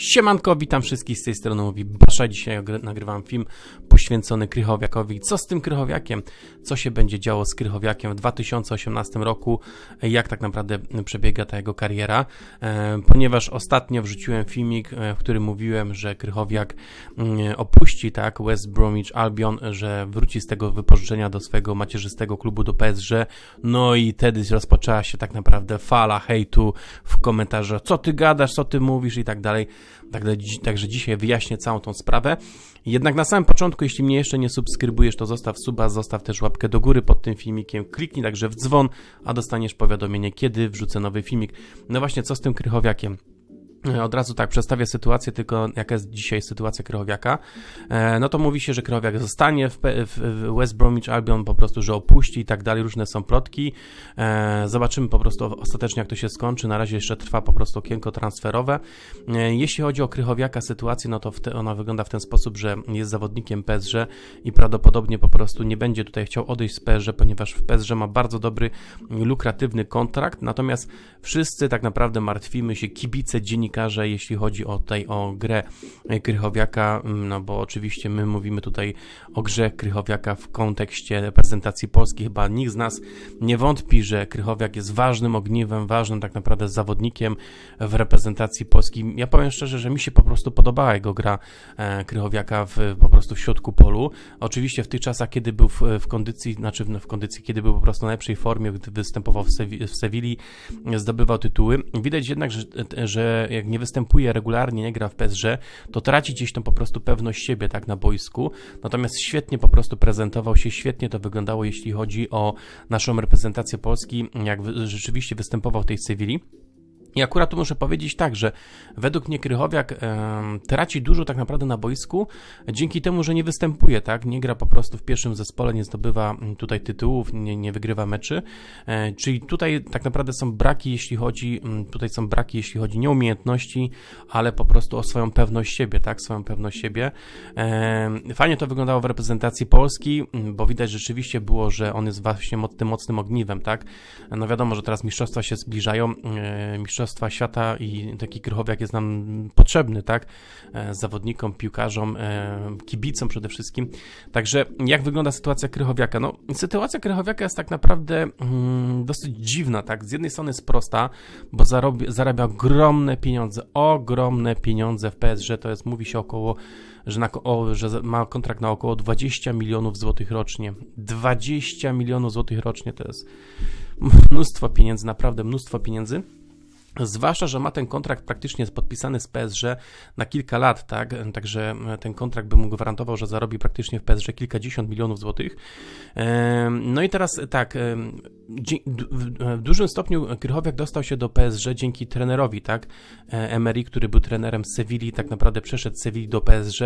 Siemanko, witam wszystkich z tej strony, mówi Basza. Dzisiaj nagrywam film poświęcony Krychowiakowi. Co z tym Krychowiakiem? Co się będzie działo z Krychowiakiem w 2018 roku? Jak tak naprawdę przebiega ta jego kariera? E, ponieważ ostatnio wrzuciłem filmik, e, w którym mówiłem, że Krychowiak mm, opuści tak West Bromwich Albion, że wróci z tego wypożyczenia do swojego macierzystego klubu, do PSG. No i wtedy rozpoczęła się tak naprawdę fala hejtu w komentarzach, co ty gadasz, co ty mówisz i tak dalej. Także dzisiaj wyjaśnię całą tą sprawę. Jednak na samym początku, jeśli mnie jeszcze nie subskrybujesz, to zostaw suba, zostaw też łapkę do góry pod tym filmikiem, kliknij także w dzwon, a dostaniesz powiadomienie, kiedy wrzucę nowy filmik. No właśnie, co z tym krychowiakiem? E, od razu tak przedstawię sytuację, tylko jaka jest dzisiaj sytuacja Krychowiaka. E, no to mówi się, że Krychowiak zostanie w, West Bromwich Albion, po prostu, że opuści i tak dalej, różne są plotki. E, zobaczymy po prostu ostatecznie, jak to się skończy. Na razie jeszcze trwa po prostu okienko transferowe. Jeśli chodzi o Krychowiaka sytuację, no to ona wygląda w ten sposób, że jest zawodnikiem PSG i prawdopodobnie po prostu nie będzie tutaj chciał odejść z PSG, ponieważ w PSG ma bardzo dobry, lukratywny kontrakt, natomiast wszyscy tak naprawdę martwimy się, kibice, dziennikarze, że jeśli chodzi o tej o grę Krychowiaka, mm, no bo oczywiście my mówimy tutaj o grze Krychowiaka w kontekście reprezentacji Polski, chyba nikt z nas nie wątpi, że Krychowiak jest ważnym ogniwem, ważnym tak naprawdę zawodnikiem w reprezentacji Polski. Ja powiem szczerze, że mi się po prostu podobała jego gra e, Krychowiaka w, po prostu w środku polu. Oczywiście w tych czasach, kiedy był w, w kondycji, znaczy no w kondycji, kiedy był po prostu w najlepszej formie, gdy występował w, Sewi w Sewilli, zdobywał tytuły. Widać jednak, że, że jak nie występuje regularnie, nie gra w PSG, to traci gdzieś tą po prostu pewność siebie, tak, na boisku. Natomiast świetnie po prostu prezentował się, świetnie to wyglądało, jeśli chodzi o naszą reprezentację Polski, jak rzeczywiście występował w tej cywili. I akurat tu muszę powiedzieć tak, że według mnie Krychowiak e, traci dużo tak naprawdę na boisku dzięki temu, że nie występuje, tak? Nie gra po prostu w pierwszym zespole, nie zdobywa tutaj tytułów, nie, nie wygrywa meczy. E, czyli tutaj tak naprawdę są braki, jeśli chodzi, tutaj są braki, jeśli chodzi nie umiejętności, ale po prostu o swoją pewność siebie, tak? Swoją pewność siebie. E, fajnie to wyglądało w reprezentacji Polski, bo widać rzeczywiście było, że on jest właśnie tym mocnym ogniwem, tak? No wiadomo, że teraz mistrzostwa się zbliżają, e, mistrzostwa Mistrzostwa Świata i taki Krychowiak jest nam potrzebny, tak? E, zawodnikom, piłkarzom, e, kibicom przede wszystkim. Także jak wygląda sytuacja Krychowiaka? No, sytuacja Krychowiaka jest tak naprawdę mm, dosyć dziwna, tak? Z jednej strony jest prosta, bo zarabia, zarabia ogromne pieniądze, ogromne pieniądze w PSG, to jest, mówi się około że, na, o, że, ma kontrakt na około 20 milionów złotych rocznie. 20 milionów złotych rocznie to jest mnóstwo pieniędzy, naprawdę mnóstwo pieniędzy. Zwłaszcza, że ma ten kontrakt praktycznie podpisany z PSG na kilka lat, tak? Także e, ten kontrakt by mu gwarantował, że zarobi praktycznie w PSG kilkadziesiąt milionów złotych. No i teraz tak, e, w dużym stopniu Krychowiak dostał się do PSG dzięki trenerowi, tak? E, Emery, który był trenerem Sewilli, tak naprawdę przeszedł z Sewilli do PSG.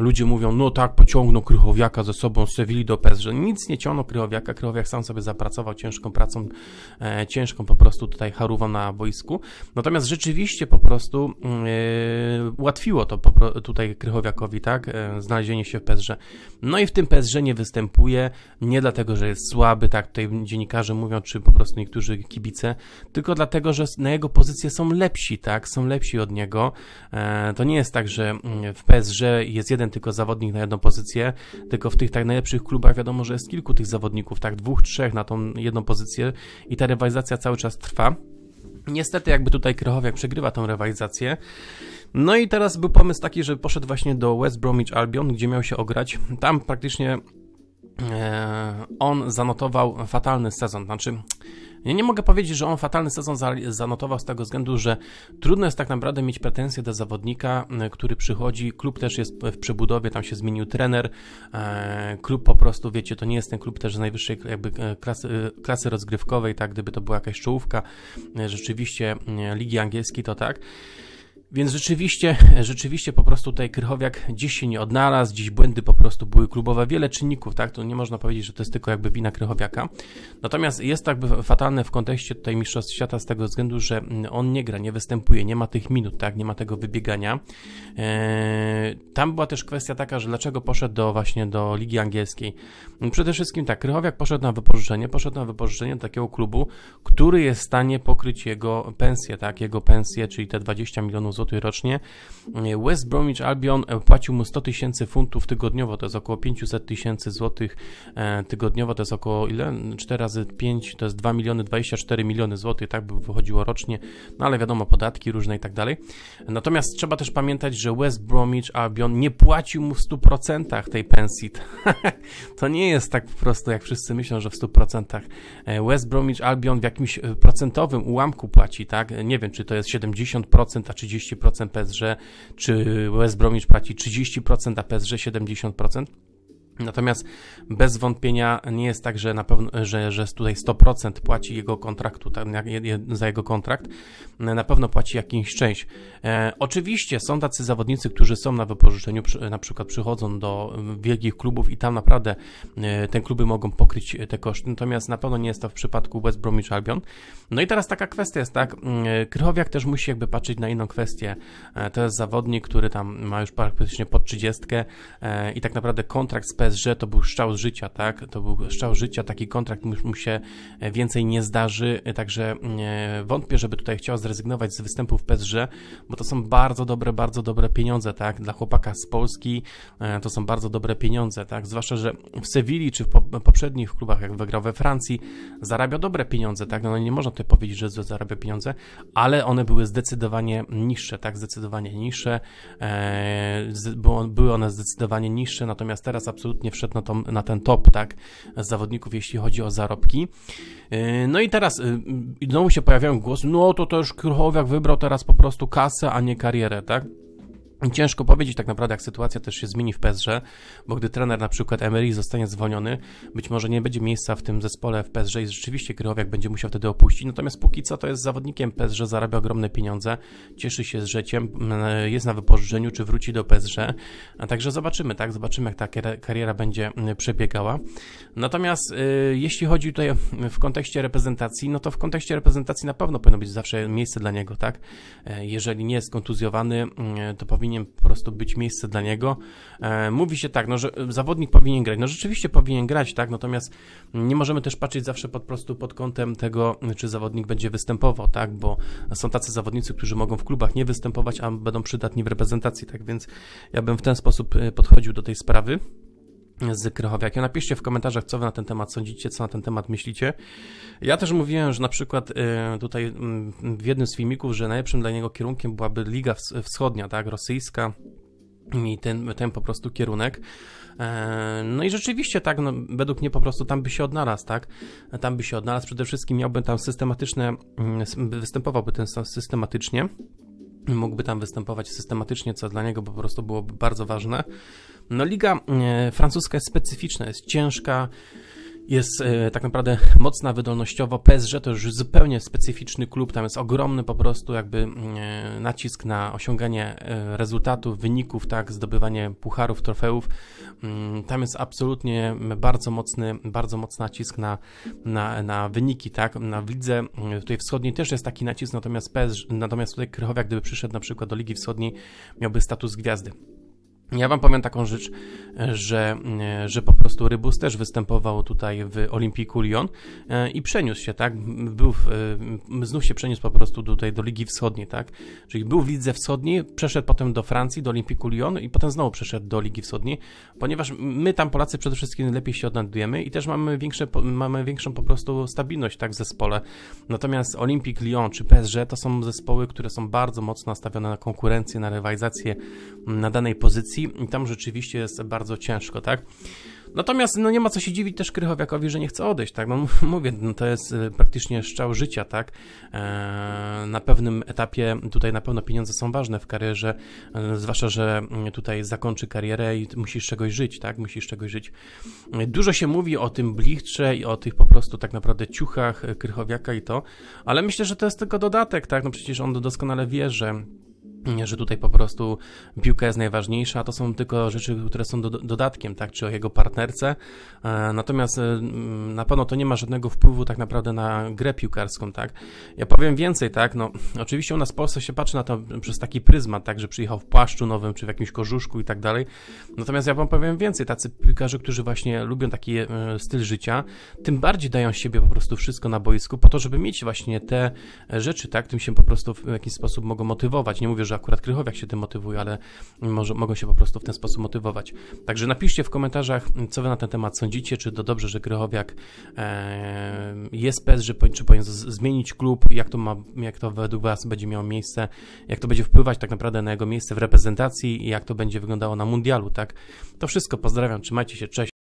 Ludzie mówią, no tak, pociągnął Krychowiaka ze sobą z Sewilli do PSG. Nic nie ciągnął Krychowiaka, Krychowiak sam sobie zapracował ciężką pracą, ciężką po prostu tutaj haruwa na boisku nazwisku. Natomiast rzeczywiście po prostu yy, ułatwiło to tutaj Krychowiakowi, tak, yy, znalezienie się w Pezrze. No i w tym Pezrze nie występuje, nie dlatego, że jest słaby, tak tutaj dziennikarze mówią, czy po prostu niektórzy kibice, tylko dlatego, że na jego pozycję są lepsi, tak, są lepsi od niego. Yy, to nie jest tak, że mm, w Pezrze jest jeden tylko zawodnik na jedną pozycję, tylko w tych tak najlepszych klubach wiadomo, że jest kilku tych zawodników, tak, dwóch, trzech na tą jedną pozycję i ta rywalizacja cały czas trwa. Niestety jakby tutaj Krychowiak przegrywa tą rywalizację. No i teraz był pomysł taki, że poszedł właśnie do West Bromwich Albion, gdzie miał się ograć. Tam praktycznie e, on zanotował fatalny sezon, znaczy ja nie mogę powiedzieć, że on fatalny sezon zanotował z tego względu, że trudno jest tak naprawdę mieć pretensje do zawodnika, e, który przychodzi. Klub też jest w przebudowie, tam się zmienił trener. E, klub po prostu, wiecie, to nie jest ten klub też z najwyższej jakby e, klasy, klasy rozgrywkowej, tak, gdyby to była jakaś czołówka rzeczywiście Ligi Angielskiej, to tak. Więc rzeczywiście, rzeczywiście po prostu tutaj Krychowiak dziś się nie odnalazł, dziś błędy po prostu były klubowe, wiele czynników, tak? To nie można powiedzieć, że to jest tylko jakby wina Krychowiaka. Natomiast jest to jakby fatalne w kontekście tutaj Mistrzostw Świata z tego względu, że on nie gra, nie występuje, nie ma tych minut, tak? Nie ma tego wybiegania. E, tam była też kwestia taka, że dlaczego poszedł do właśnie do Ligi Angielskiej. No przede wszystkim tak, Krychowiak poszedł na wypożyczenie, poszedł na wypożyczenie do takiego klubu, który jest w stanie pokryć jego pensję, tak? Jego pensję, czyli te 20 milionów złotych zł rocznie. E, West Bromwich Albion e, płacił mu 100 tysięcy funtów tygodniowo, to jest około 500 tysięcy złotych e, tygodniowo, to jest około ile? 4 razy 5 to jest 2 miliony 24 miliony złotych, tak by wychodziło rocznie, no ale wiadomo, podatki różne i tak dalej. Natomiast trzeba też pamiętać, że West Bromwich Albion nie płacił mu w 100% tej pensji. to nie jest tak prosto, jak wszyscy myślą, że w 100%. West Bromwich Albion w jakimś procentowym ułamku płaci, tak? Nie wiem, czy to jest 70%, a 30 40%, PSG, czy West Bromwich płaci 30%, a PSG 70%? Natomiast bez wątpienia nie jest tak, że na pewno, że, że tutaj 100% płaci jego kontraktu, tam, za jego kontrakt, na pewno płaci jakąś część. E, oczywiście są tacy zawodnicy, którzy są na wypożyczeniu, na przykład przychodzą do wielkich klubów i tam naprawdę e, te kluby mogą pokryć e, te koszty, natomiast na pewno nie jest to w przypadku West Bromwich Albion. No i teraz taka kwestia jest, tak, mm, e, Krychowiak też musi jakby patrzeć na inną kwestię. E, to jest zawodnik, który tam ma już praktycznie pod 30 e, i tak naprawdę kontrakt z PSG to był szczał życia, tak? To był szczał życia, taki kontrakt mu, mu się e, więcej nie zdarzy, e, także e, wątpię, żeby tutaj chciał zrezygnować z występu w PSG, bo to są bardzo dobre, bardzo dobre pieniądze, tak? Dla chłopaka z Polski to są bardzo dobre pieniądze, tak? Zwłaszcza, że w Sewilli czy w poprzednich klubach, jak wygrał we Francji, zarabia dobre pieniądze, tak? No, no nie można tutaj powiedzieć, że zarabia pieniądze, ale one były zdecydowanie niższe, tak? Zdecydowanie niższe, były one zdecydowanie niższe, natomiast teraz absolutnie absolutnie wszedł na, tą, na ten top, tak, z zawodników, jeśli chodzi o zarobki. E, no i teraz e, znowu się pojawiają głosy, no to to już Krychowiak wybrał teraz po prostu kasę, a nie karierę, tak? Ciężko powiedzieć tak naprawdę, jak sytuacja też się zmieni w Pezrze, bo gdy trener na przykład Emery zostanie zwolniony, być może nie będzie miejsca w tym zespole w Pezrze, i rzeczywiście Krychowiak będzie musiał wtedy opuścić. Natomiast póki co to jest zawodnikiem Pezrze, zarabia ogromne pieniądze, cieszy się z życiem, jest na wypożyczeniu, czy wróci do Pezrze, A także zobaczymy, tak? Zobaczymy, jak ta kariera będzie przebiegała. Natomiast y, jeśli chodzi tutaj w kontekście reprezentacji, no to w kontekście reprezentacji na pewno powinno być zawsze miejsce dla niego, tak? E, jeżeli nie jest kontuzjowany, to powinien powinien po prostu być miejsce dla niego. E, mówi się tak, no, że zawodnik powinien grać. No rzeczywiście powinien grać, tak? Natomiast nie możemy też patrzeć zawsze pod prostu pod kątem tego, czy zawodnik będzie występował, tak? Bo są tacy zawodnicy, którzy mogą w klubach nie występować, a będą przydatni w reprezentacji, tak więc ja bym w ten sposób e, podchodził do tej sprawy z Krychowiakiem. Napiszcie w komentarzach, co wy na ten temat sądzicie, co na ten temat myślicie. Ja też mówiłem, że na przykład y, tutaj mm, w jednym z filmików, że najlepszym dla niego kierunkiem byłaby Liga Wschodnia, tak, rosyjska i ten, ten po prostu kierunek. E, no i rzeczywiście tak, no, według mnie po prostu tam by się odnalazł, tak? Tam by się odnalazł, przede wszystkim miałby tam systematyczne, mm, występowałby ten systematycznie, mógłby tam występować systematycznie, co dla niego po prostu byłoby bardzo ważne. No liga e, francuska jest specyficzna, jest ciężka, jest e, tak naprawdę mocna wydolnościowo. PSG to już zupełnie specyficzny klub, tam jest ogromny po prostu jakby e, nacisk na osiąganie rezultatów, wyników, tak, zdobywanie pucharów, trofeów. Mm, tam jest absolutnie bardzo mocny, bardzo mocny nacisk na, na, na wyniki, tak. Na widze tutaj wschodniej też jest taki nacisk, natomiast PSG, natomiast tutaj Krychowia, gdyby przyszedł na przykład do Ligi Wschodniej, miałby status gwiazdy. Ja wam powiem taką rzecz, e, że, e, że po prostu Rybus też występował tutaj w Olimpiku Lyon e, i przeniósł się, tak? Był w, znów się przeniósł po prostu tutaj do Ligi Wschodniej, tak? Czyli był w Lidze Wschodniej, przeszedł potem do Francji, do Olimpiku Lyon i potem znowu przeszedł do Ligi Wschodniej, ponieważ my tam Polacy przede wszystkim lepiej się odnajdujemy i też mamy, większe, mamy większą po prostu stabilność, tak? W zespole. Natomiast Olimpik Lyon czy PSG to są zespoły, które są bardzo mocno nastawione na konkurencję, na rywalizację na danej pozycji i tam rzeczywiście jest bardzo ciężko, tak? Natomiast no nie ma co się dziwić też Krychowiakowi, że nie chce odejść, tak? No mówię, no to jest e, praktycznie szczał życia, tak? Eee, na pewnym etapie tutaj na pewno pieniądze są ważne w karierze, e, zwłaszcza, że mm, tutaj zakończy karierę i musisz czegoś żyć, tak? Musisz czegoś żyć. E, dużo się mówi o tym blichcze i o tych po prostu tak naprawdę ciuchach e, Krychowiaka i to, ale myślę, że to jest tylko dodatek, tak? No przecież on doskonale wie, że że tutaj po prostu piłka jest najważniejsza, a to są tylko rzeczy, które są do, dodatkiem, tak, czy o jego partnerce. E, natomiast e, na pewno to nie ma żadnego wpływu tak naprawdę na grę piłkarską, tak. Ja powiem więcej, tak, no oczywiście u nas w Polsce się patrzy na to przez taki pryzmat, tak, że przyjechał w płaszczu nowym, czy w jakimś korzuszku i tak dalej. Natomiast ja wam powiem więcej, tacy piłkarze, którzy właśnie lubią taki e, styl życia, tym bardziej dają siebie po prostu wszystko na boisku po to, żeby mieć właśnie te rzeczy, tak, tym się po prostu w jakiś sposób mogą motywować. Nie mówię, że że akurat Krychowiak się tym motywuje, ale może, mogą się po prostu w ten sposób motywować. Także napiszcie w komentarzach, co wy na ten temat sądzicie, czy to dobrze, że Krychowiak e, jest PES, że, czy powinien zmienić klub, jak to, ma, jak to według was będzie miało miejsce, jak to będzie wpływać tak naprawdę na jego miejsce w reprezentacji i jak to będzie wyglądało na mundialu, tak? To wszystko, pozdrawiam, trzymajcie się, cześć.